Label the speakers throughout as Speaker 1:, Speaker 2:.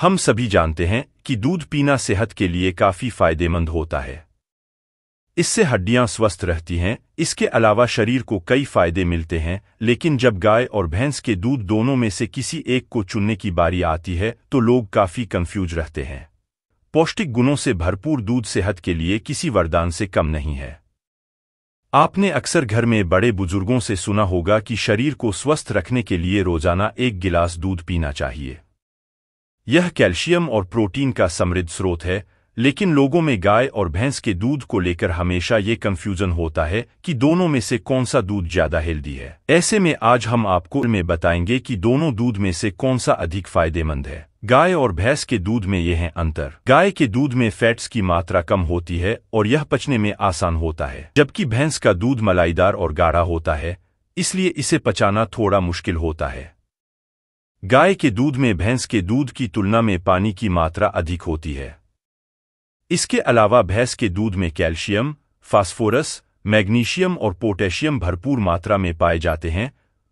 Speaker 1: हम सभी जानते हैं कि दूध पीना सेहत के लिए काफी फायदेमंद होता है इससे हड्डियां स्वस्थ रहती हैं इसके अलावा शरीर को कई फायदे मिलते हैं लेकिन जब गाय और भैंस के दूध दोनों में से किसी एक को चुनने की बारी आती है तो लोग काफी कंफ्यूज रहते हैं पौष्टिक गुणों से भरपूर दूध सेहत के लिए किसी वरदान से कम नहीं है आपने अक्सर घर में बड़े बुजुर्गों से सुना होगा कि शरीर को स्वस्थ रखने के लिए रोजाना एक गिलास दूध पीना चाहिए यह कैल्शियम और प्रोटीन का समृद्ध स्रोत है लेकिन लोगों में गाय और भैंस के दूध को लेकर हमेशा ये कंफ्यूजन होता है कि दोनों में से कौन सा दूध ज्यादा हेल्दी है ऐसे में आज हम आपको में बताएंगे कि दोनों दूध में से कौन सा अधिक फायदेमंद है गाय और भैंस के दूध में यह है अंतर गाय के दूध में फैट्स की मात्रा कम होती है और यह पचने में आसान होता है जबकि भैंस का दूध मलाईदार और गाढ़ा होता है इसलिए इसे पचाना थोड़ा मुश्किल होता है गाय के दूध में भैंस के दूध की तुलना में पानी की मात्रा अधिक होती है इसके अलावा भैंस के दूध में कैल्शियम फास्फोरस मैग्नीशियम और पोटेशियम भरपूर मात्रा में पाए जाते हैं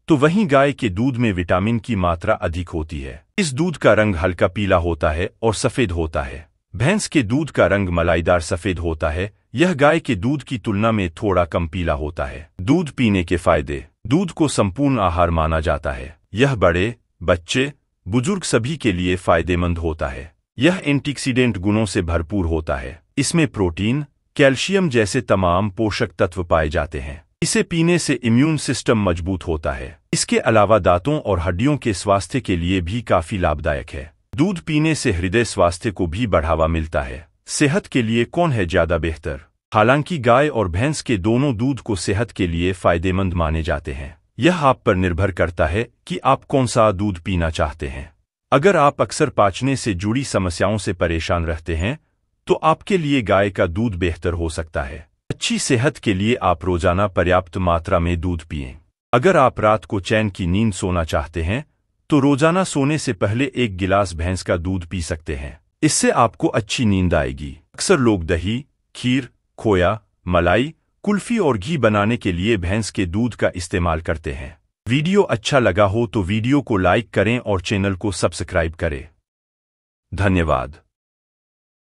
Speaker 1: तो वहीं गाय के दूध में विटामिन की मात्रा अधिक होती है इस दूध का रंग हल्का पीला होता है और सफ़ेद होता है भैंस के दूध का रंग मलाईदार सफ़ेद होता है यह गाय के दूध की तुलना में थोड़ा कम पीला होता है दूध पीने के फायदे दूध को संपूर्ण आहार माना जाता है यह बड़े बच्चे बुजुर्ग सभी के लिए फायदेमंद होता है यह एंटीक्सीडेंट गुणों से भरपूर होता है इसमें प्रोटीन कैल्शियम जैसे तमाम पोषक तत्व पाए जाते हैं इसे पीने से इम्यून सिस्टम मजबूत होता है इसके अलावा दांतों और हड्डियों के स्वास्थ्य के लिए भी काफी लाभदायक है दूध पीने से हृदय स्वास्थ्य को भी बढ़ावा मिलता है सेहत के लिए कौन है ज्यादा बेहतर हालांकि गाय और भैंस के दोनों दूध को सेहत के लिए फायदेमंद माने जाते हैं यह आप पर निर्भर करता है कि आप कौन सा दूध पीना चाहते हैं अगर आप अक्सर पाचने से जुड़ी समस्याओं से परेशान रहते हैं तो आपके लिए गाय का दूध बेहतर हो सकता है अच्छी सेहत के लिए आप रोजाना पर्याप्त मात्रा में दूध पिए अगर आप रात को चैन की नींद सोना चाहते हैं तो रोजाना सोने से पहले एक गिलास भैंस का दूध पी सकते हैं इससे आपको अच्छी नींद आएगी अक्सर लोग दही खीर खोया मलाई कुल्फी और घी बनाने के लिए भैंस के दूध का इस्तेमाल करते हैं वीडियो अच्छा लगा हो तो वीडियो को लाइक करें और चैनल को सब्सक्राइब करें धन्यवाद